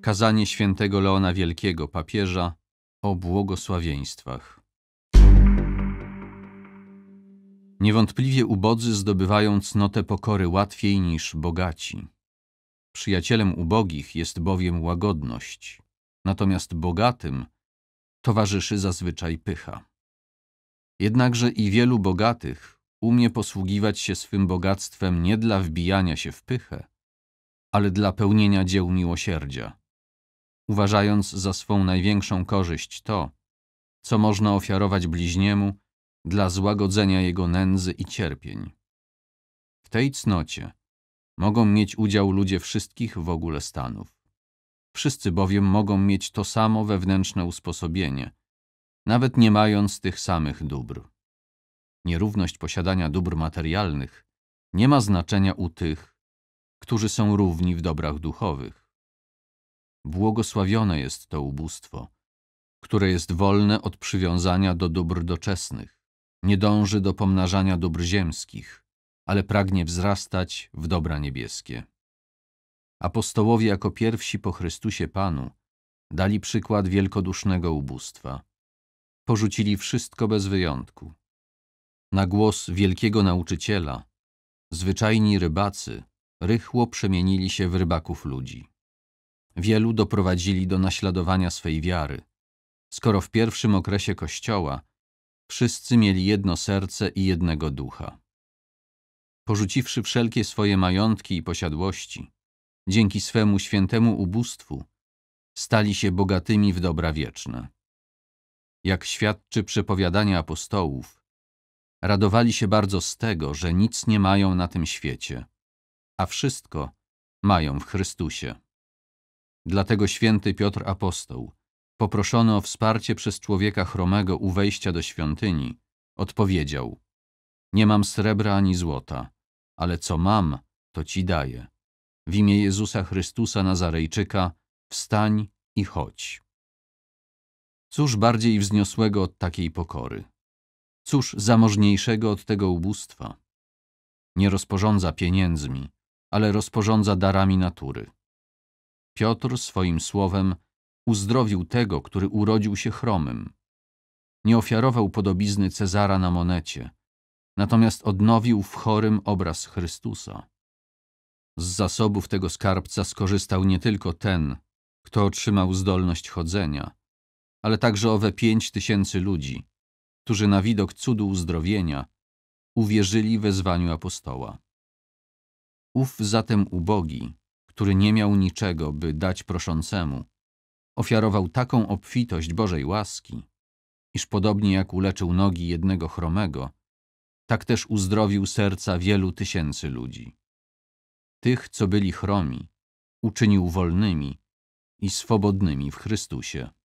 Kazanie świętego Leona Wielkiego, papieża, o błogosławieństwach. Niewątpliwie ubodzy zdobywają cnotę pokory łatwiej niż bogaci. Przyjacielem ubogich jest bowiem łagodność, natomiast bogatym towarzyszy zazwyczaj pycha. Jednakże i wielu bogatych umie posługiwać się swym bogactwem nie dla wbijania się w pychę, ale dla pełnienia dzieł miłosierdzia, uważając za swą największą korzyść to, co można ofiarować bliźniemu dla złagodzenia jego nędzy i cierpień. W tej cnocie mogą mieć udział ludzie wszystkich w ogóle stanów. Wszyscy bowiem mogą mieć to samo wewnętrzne usposobienie, nawet nie mając tych samych dóbr. Nierówność posiadania dóbr materialnych nie ma znaczenia u tych, którzy są równi w dobrach duchowych Błogosławione jest to ubóstwo, które jest wolne od przywiązania do dóbr doczesnych, nie dąży do pomnażania dóbr ziemskich, ale pragnie wzrastać w dobra niebieskie. Apostołowie jako pierwsi po Chrystusie Panu dali przykład wielkodusznego ubóstwa. Porzucili wszystko bez wyjątku. Na głos wielkiego nauczyciela, zwyczajni rybacy rychło przemienili się w rybaków ludzi wielu doprowadzili do naśladowania swej wiary. Skoro w pierwszym okresie Kościoła wszyscy mieli jedno serce i jednego ducha. Porzuciwszy wszelkie swoje majątki i posiadłości, dzięki swemu świętemu ubóstwu, stali się bogatymi w dobra wieczne. Jak świadczy przepowiadanie apostołów, radowali się bardzo z tego, że nic nie mają na tym świecie, a wszystko mają w Chrystusie. Dlatego święty Piotr Apostoł, poproszony o wsparcie przez człowieka chromego u wejścia do świątyni, odpowiedział Nie mam srebra ani złota, ale co mam, to ci daję. W imię Jezusa Chrystusa Nazarejczyka wstań i chodź. Cóż bardziej wzniosłego od takiej pokory? Cóż zamożniejszego od tego ubóstwa? Nie rozporządza pieniędzmi, ale rozporządza darami natury. Piotr swoim słowem uzdrowił tego, który urodził się chromym. Nie ofiarował podobizny Cezara na monecie, natomiast odnowił w chorym obraz Chrystusa. Z zasobów tego skarbca skorzystał nie tylko ten, kto otrzymał zdolność chodzenia, ale także owe pięć tysięcy ludzi, którzy na widok cudu uzdrowienia uwierzyli wezwaniu apostoła. Ów zatem ubogi który nie miał niczego, by dać proszącemu, ofiarował taką obfitość Bożej łaski, iż podobnie jak uleczył nogi jednego chromego, tak też uzdrowił serca wielu tysięcy ludzi. Tych, co byli chromi, uczynił wolnymi i swobodnymi w Chrystusie.